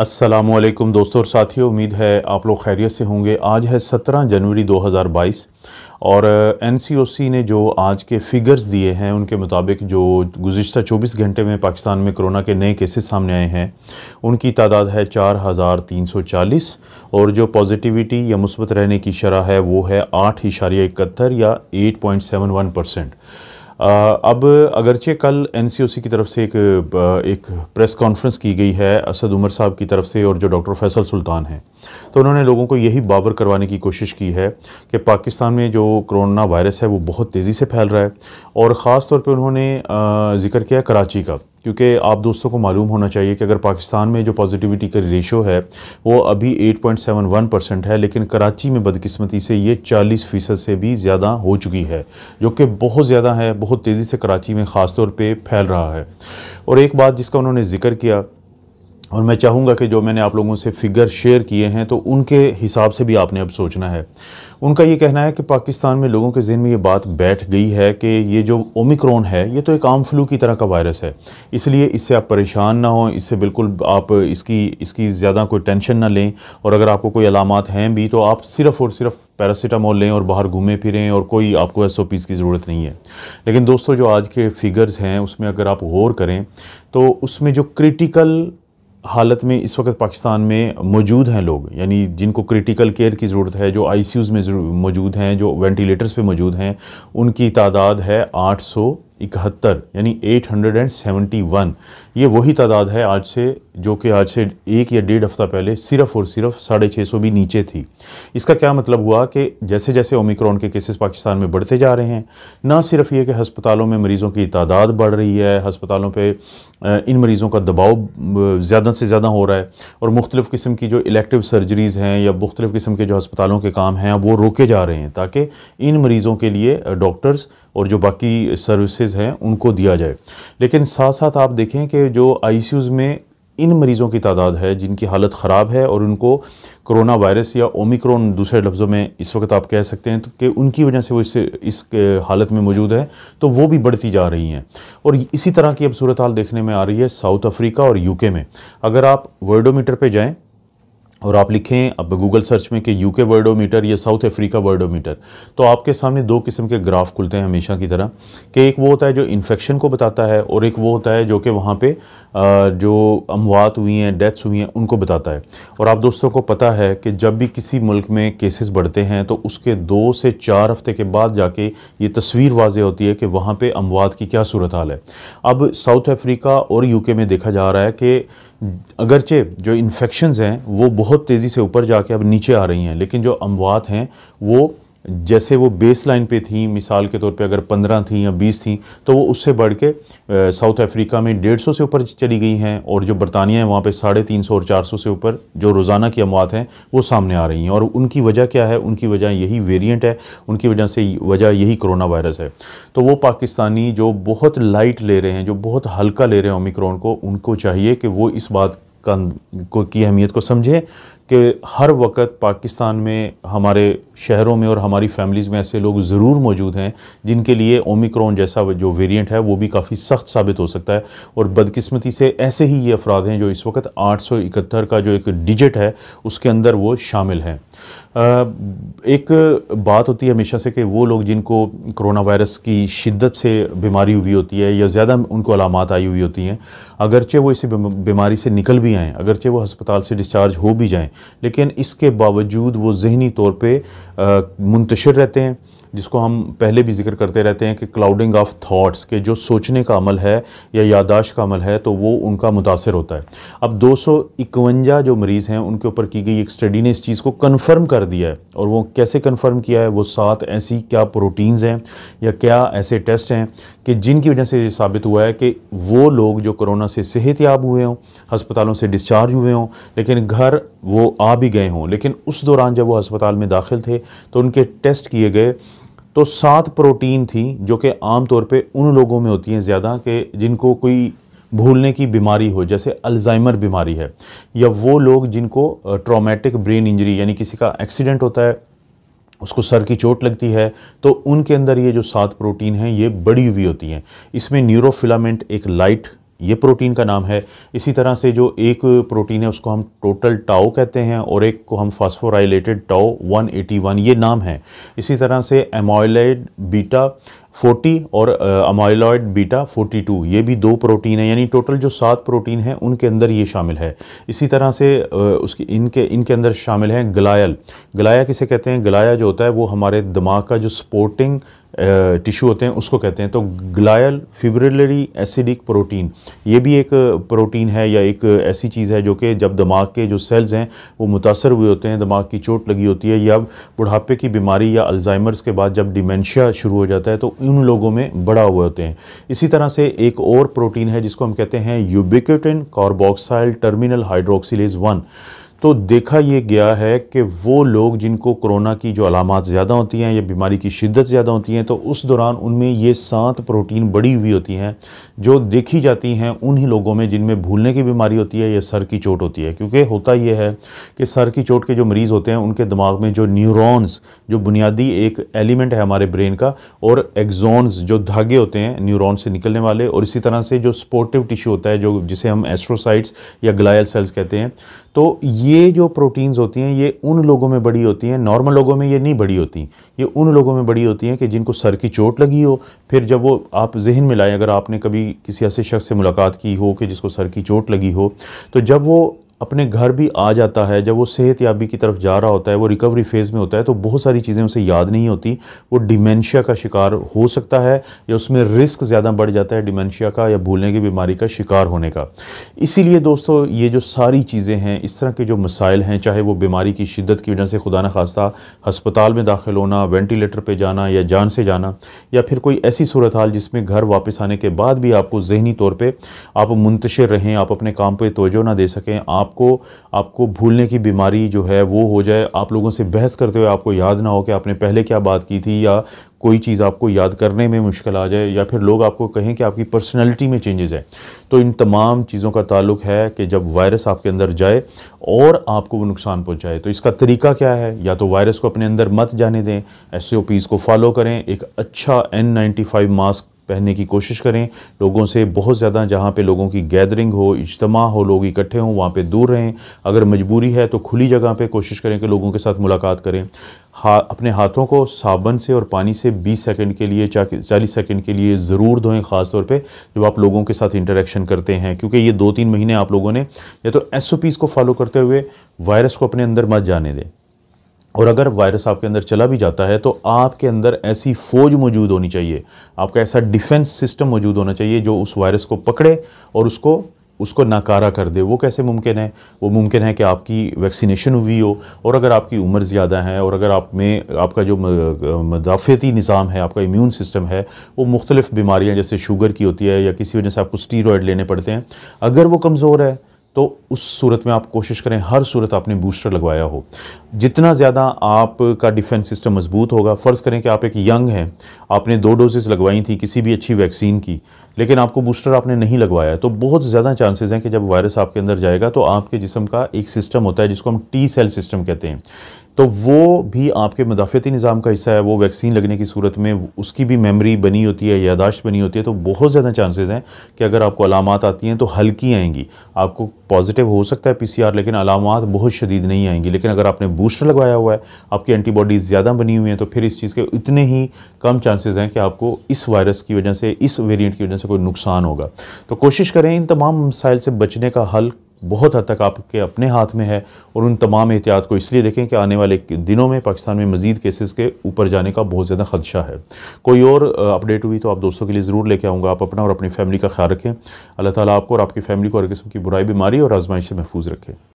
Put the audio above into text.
असलम दोस्तों और साथियों उम्मीद है आप लोग खैरियत से होंगे आज है 17 जनवरी 2022 और एन ने जो आज के फ़िगर्स दिए हैं उनके मुताबिक जो गुज्त 24 घंटे में पाकिस्तान में कोरोना के नए केसेस सामने आए हैं उनकी तादाद है 4340 और जो पॉजिटिविटी या मुस्बत रहने की शरह है वो है आठ इशारिया इकहत्तर या वन परसेंट अब अगरचे कल एनसीओसी की तरफ से एक एक प्रेस कॉन्फ्रेंस की गई है असद उमर साहब की तरफ से और जो डॉक्टर फैसल सुल्तान हैं तो उन्होंने लोगों को यही बावर करवाने की कोशिश की है कि पाकिस्तान में जो कोरोना वायरस है वो बहुत तेज़ी से फैल रहा है और ख़ास तौर पे उन्होंने ज़िक्र किया कराची का क्योंकि आप दोस्तों को मालूम होना चाहिए कि अगर पाकिस्तान में जो पॉजिटिविटी का रेशो है वो अभी 8.71 परसेंट है लेकिन कराची में बदकिस्मती से ये 40 फ़ीसद से भी ज़्यादा हो चुकी है जो कि बहुत ज़्यादा है बहुत तेज़ी से कराची में ख़ास तौर पर फैल रहा है और एक बात जिसका उन्होंने जिक्र किया और मैं चाहूँगा कि जो मैंने आप लोगों से फिगर शेयर किए हैं तो उनके हिसाब से भी आपने अब सोचना है उनका ये कहना है कि पाकिस्तान में लोगों के जहन में ये बात बैठ गई है कि ये जो ओमिक्रोन है ये तो एक आम फ्लू की तरह का वायरस है इसलिए इससे आप परेशान ना हों इससे बिल्कुल आप इसकी इसकी ज़्यादा कोई टेंशन ना लें और अगर आपको कोई अलामत हैं भी तो आप सिर्फ़ और सिर्फ पैरासीटामोल लें और बाहर घूमें फिरें और कोई आपको एस ओ पीज़ की ज़रूरत नहीं है लेकिन दोस्तों जो आज के फिगर्स हैं उसमें अगर आप गौर करें तो उसमें जो क्रिटिकल हालत में इस वक्त पाकिस्तान में मौजूद हैं लोग यानी जिनको क्रिटिकल केयर की ज़रूरत है जो आईसीयूज़ में मौजूद हैं जो वेंटिलेटर्स पे मौजूद हैं उनकी तादाद है आठ सौ इकहत्तर यानी 871 ये वही तादाद है आज से जो कि आज से एक या डेढ़ हफ्ता पहले सिर्फ और सिर्फ साढ़े छः सौ भी नीचे थी इसका क्या मतलब हुआ कि जैसे जैसे ओमिक्रॉन के केसेस पाकिस्तान में बढ़ते जा रहे हैं ना सिर्फ ये कि हस्पतालों में मरीज़ों की तादाद बढ़ रही है हस्पतालों पर इन मरीज़ों का दबाव ज़्यादा से ज़्यादा हो रहा है और मुख्तलिफ़ किस्म की जो इलेक्टिव सर्जरीज़ हैं या मुख्तलिफ़ किस्म के जो हस्पतालों के काम हैं वो रोके जा रहे हैं ताकि इन मरीज़ों के लिए डॉक्टर्स और जो बाकी सर्विसेज हैं उनको दिया जाए लेकिन साथ साथ आप देखें कि जो आई में इन मरीज़ों की तादाद है जिनकी हालत ख़राब है और उनको कोरोना वायरस या ओमिक्रोन दूसरे लफ्ज़ों में इस वक्त आप कह सकते हैं तो कि उनकी वजह से वो इस इस हालत में मौजूद है तो वो भी बढ़ती जा रही हैं और इसी तरह की अब सूरत हाल देखने में आ रही है साउथ अफ्रीका और यूके में अगर आप वर्डोमीटर पर जाएँ और आप लिखें अब गूगल सर्च में कि यूके वर्डोमीटर या साउथ अफ्रीका वर्डोमीटर तो आपके सामने दो किस्म के ग्राफ खुलते हैं हमेशा की तरह कि एक वो होता है जो इन्फेक्शन को बताता है और एक वो होता है जो कि वहाँ पे जो अमवात हुई हैं डेथ्स हुई हैं उनको बताता है और आप दोस्तों को पता है कि जब भी किसी मुल्क में केसेस बढ़ते हैं तो उसके दो से चार हफ्ते के बाद जाके ये तस्वीर वाजे होती है कि वहाँ पर अमवात की क्या सूरत हाल है अब साउथ अफ्रीका और यू में देखा जा रहा है कि अगरचे जो इन्फेक्शन हैं वो बहुत तेज़ी से ऊपर जाके अब नीचे आ रही हैं लेकिन जो अमवात हैं वो जैसे वो बेस लाइन पर थी मिसाल के तौर पर अगर पंद्रह थी या बीस थी तो वो उससे बढ़ के साउथ अफ्रीका में डेढ़ सौ से ऊपर चली गई हैं और जो बरतानिया है वहाँ पर साढ़े तीन सौ और चार सौ से ऊपर जो रोज़ाना की अमवात हैं वो सामने आ रही हैं और उनकी वजह क्या है उनकी वजह यही वेरियंट है उनकी वजह से वजह यही करोना वायरस है तो वो पाकिस्तानी जो बहुत लाइट ले रहे हैं जो बहुत हल्का ले रहे हैं ओमिक्रॉन को उनको चाहिए कि वो इस बात का को की अहमियत को समझें कि हर वक्त पाकिस्तान में हमारे शहरों में और हमारी फैमिलीज़ में ऐसे लोग ज़रूर मौजूद हैं जिनके लिए ओमिक्रॉन जैसा जो वेरिएंट है वो भी काफ़ी सख्त साबित हो सकता है और बदकिस्मती से ऐसे ही ये अफराद हैं जो इस वक्त आठ का जो एक डिजिट है उसके अंदर वो शामिल हैं एक बात होती है हमेशा से कि वो लोग जिनको करोना वायरस की शिद्दत से बीमारी हुई होती है या ज़्यादा उनको अलामत आई हुई होती हैं अगरचे वो इसी बीमारी से निकल भी आएँ अगरचे वो हस्पताल से डिस्चार्ज हो भी जाएँ लेकिन इसके बावजूद वो जहनी तौर पर मुंतशर रहते हैं जिसको हम पहले भी जिक्र करते रहते हैं कि क्लाउडिंग ऑफ थाट्स के जो सोचने का अमल है या यादाश्त का अमल है तो वो उनका मुतासर होता है अब दो जो मरीज़ हैं उनके ऊपर की गई एक स्टडी ने इस चीज़ को कन्फर्म कर दिया है और वो कैसे कन्फर्म किया है वो सात ऐसी क्या प्रोटीन्स हैं या क्या ऐसे टेस्ट हैं कि जिनकी वजह से ये साबित हुआ है कि वो लोग जो कोरोना से सेहत याब हुए हों हस्पतालों से डिस्चार्ज हुए हों लेकिन घर वो आ भी गए हों लेकिन उस दौरान जब वो अस्पताल में दाखिल थे तो उनके टेस्ट किए गए तो सात प्रोटीन थी जो कि आम तौर पे उन लोगों में होती हैं ज़्यादा कि जिनको कोई भूलने की बीमारी हो जैसे अल्जाइमर बीमारी है या वो लोग जिनको ट्रॉमेटिक ब्रेन इंजरी यानी किसी का एक्सीडेंट होता है उसको सर की चोट लगती है तो उनके अंदर ये जो सात प्रोटीन हैं ये बड़ी हुई होती हैं इसमें न्यूरोफिलामेंट एक लाइट ये प्रोटीन का नाम है इसी तरह से जो एक प्रोटीन है उसको हम टोटल टाओ कहते हैं और एक को हम फॉस्फोराइलेटेड टाओ 181 ये नाम है इसी तरह से एमोइलाइड बीटा 40 और अमाइलॉयड बीटा 42 ये भी दो प्रोटीन है यानी टोटल जो सात प्रोटीन हैं उनके अंदर ये शामिल है इसी तरह से उसके इनके इनके अंदर शामिल हैं गलायल गलाया किसे कहते हैं गलाया जो होता है वो हमारे दिमाग का जो सपोर्टिंग टिश्यू होते हैं उसको कहते हैं तो ग्लायल फिब्रिलरी एसिडिक प्रोटीन ये भी एक प्रोटीन है या एक ऐसी चीज़ है जो कि जब दिमाग के जो सेल्स हैं वो मुतासर हुए होते हैं दिमाग की चोट लगी होती है या बुढ़ापे की बीमारी या अल्जाइमर्स के बाद जब डिमेंशिया शुरू हो जाता है तो उन लोगों में बढ़ा हुए होते हैं इसी तरह से एक और प्रोटीन है जिसको हम कहते हैं ubiquitin carboxyl terminal hydroxylase one तो देखा ये गया है कि वो लोग जिनको कोरोना की जो अलामत ज़्यादा होती हैं या बीमारी की शिद्दत ज़्यादा होती हैं तो उस दौरान उनमें ये सात प्रोटीन बढ़ी हुई होती हैं जो देखी जाती हैं उन्हीं लोगों में जिनमें भूलने की बीमारी होती है या सर की चोट होती है क्योंकि होता यह है कि सर की चोट के जो मरीज़ होते हैं उनके दिमाग में जो न्यूरॉन्स जो बुनियादी एक एलिमेंट है हमारे ब्रेन का और एग्जॉन्स जो धागे होते हैं न्यूरोन से निकलने वाले और इसी तरह से जो स्पोर्टिव टिश्यू होता है जो जिसे हम एस्ट्रोसाइट्स या ग्लायल सेल्स कहते हैं तो ये जो प्रोटीन्स होती हैं ये उन लोगों में बड़ी होती हैं नॉर्मल लोगों में ये नहीं बड़ी होती ये उन लोगों में बड़ी होती हैं कि जिनको सर की चोट लगी हो फिर जब वो आप जहन में लाएँ अगर आपने कभी किसी ऐसे शख्स से मुलाकात की हो कि जिसको सर की चोट लगी हो तो जब वो अपने घर भी आ जाता है जब वो सेहत याबी की तरफ जा रहा होता है वो रिकवरी फ़ेज़ में होता है तो बहुत सारी चीज़ें उसे याद नहीं होती वो डिमेंशिया का शिकार हो सकता है या उसमें रिस्क ज़्यादा बढ़ जाता है डिमेंशिया का या भूलने की बीमारी का शिकार होने का इसीलिए दोस्तों ये जो सारी चीज़ें हैं इस तरह के जो मसाइल हैं चाहे वो बीमारी की शिद्दत की वजह से खुदा न खास्ता हस्पताल में दाखिल होना वेंटिलेटर पर जाना या जान से जाना या फिर कोई ऐसी सूरत हाल जिसमें घर वापस आने के बाद भी आपको जहनी तौर पर आप मुंतशर रहें आप अपने काम पर तोजो ना दे सकें आप आपको आपको भूलने की बीमारी जो है वो हो जाए आप लोगों से बहस करते हुए आपको याद ना हो कि आपने पहले क्या बात की थी या कोई चीज़ आपको याद करने में मुश्किल आ जाए या फिर लोग आपको कहें कि आपकी पर्सनैलिटी में चेंजेस हैं तो इन तमाम चीज़ों का ताल्लुक है कि जब वायरस आपके अंदर जाए और आपको वो नुकसान पहुंचाए तो इसका तरीका क्या है या तो वायरस को अपने अंदर मत जाने दें एस को फॉलो करें एक अच्छा एन मास्क पहनने की कोशिश करें लोगों से बहुत ज़्यादा जहाँ पे लोगों की गैदरिंग हो इज्तम हो लोग इकट्ठे हों वहाँ पे दूर रहें अगर मजबूरी है तो खुली जगह पे कोशिश करें कि लोगों के साथ मुलाकात करें हा अपने हाथों को साबन से और पानी से 20 सेकंड के लिए चालीस सेकंड के लिए ज़रूर धोएं ख़ास तौर पे जब आप लोगों के साथ इंटरेक्शन करते हैं क्योंकि ये दो तीन महीने आप लोगों ने या तो एस को फॉलो करते हुए वायरस को अपने अंदर मत जाने दें और अगर वायरस आपके अंदर चला भी जाता है तो आपके अंदर ऐसी फ़ौज मौजूद होनी चाहिए आपका ऐसा डिफेंस सिस्टम मौजूद होना चाहिए जो उस वायरस को पकड़े और उसको उसको नाकारा कर दे वो कैसे मुमकिन है वो मुमकिन है कि आपकी वैक्सीनेशन हुई हो और अगर आपकी उम्र ज़्यादा है और अगर आप में आपका जो मदाफ़ती निज़ाम है आपका इम्यून सिस्टम है वो मुख्तलिफ़ बीमारियाँ जैसे शुगर की होती है या किसी वजह से आपको स्टीरोड लेने पड़ते हैं अगर वो कमज़ोर है तो उस सूरत में आप कोशिश करें हर सूरत आपने बूस्टर लगवाया हो जितना ज़्यादा आपका डिफेंस सिस्टम मजबूत होगा फ़र्ज़ करें कि आप एक यंग हैं आपने दो डोजेस लगवाई थी किसी भी अच्छी वैक्सीन की लेकिन आपको बूस्टर आपने नहीं लगवाया तो बहुत ज़्यादा चांसेस हैं कि जब वायरस आपके अंदर जाएगा तो आपके जिसम का एक सिस्टम होता है जिसको हम टी सेल सिस्टम कहते हैं तो वो भी आपके मुदाफ़ती निज़ाम का हिस्सा है वो वैक्सीन लगने की सूरत में उसकी भी मेमोरी बनी होती है यादाश्त बनी होती है तो बहुत ज़्यादा चांसेस हैं कि अगर आपको अलामत आती हैं तो हल्की आएंगी आपको पॉजिटिव हो सकता है पीसीआर लेकिन अलामत बहुत शदीद नहीं आएंगी लेकिन अगर आपने बूस्टर लगवाया हुआ है आपकी एंटीबॉडीज़ ज़्यादा बनी हुई हैं तो फिर इस चीज़ के इतने ही कम चांसेज हैं कि आपको इस वायरस की वजह से इस वेरियंट की वजह से कोई नुकसान होगा तो कोशिश करें इन तमाम मसाइल से बचने का हल बहुत हद तक आपके अपने हाथ में है और उन तमाम एहतियात को इसलिए देखें कि आने वाले दिनों में पाकिस्तान में मजीद केसेस के ऊपर जाने का बहुत ज़्यादा खदशा है कोई और अपडेट हुई तो आप दोस्तों के लिए ज़रूर लेके आऊँगा आप अपना और अपनी फैमिली का ख्याल रखें अल्लाह ताला आपको और आपकी फैमिली को हर किस्म की बुराई बीमारी और आजमाइश से महफूज रखें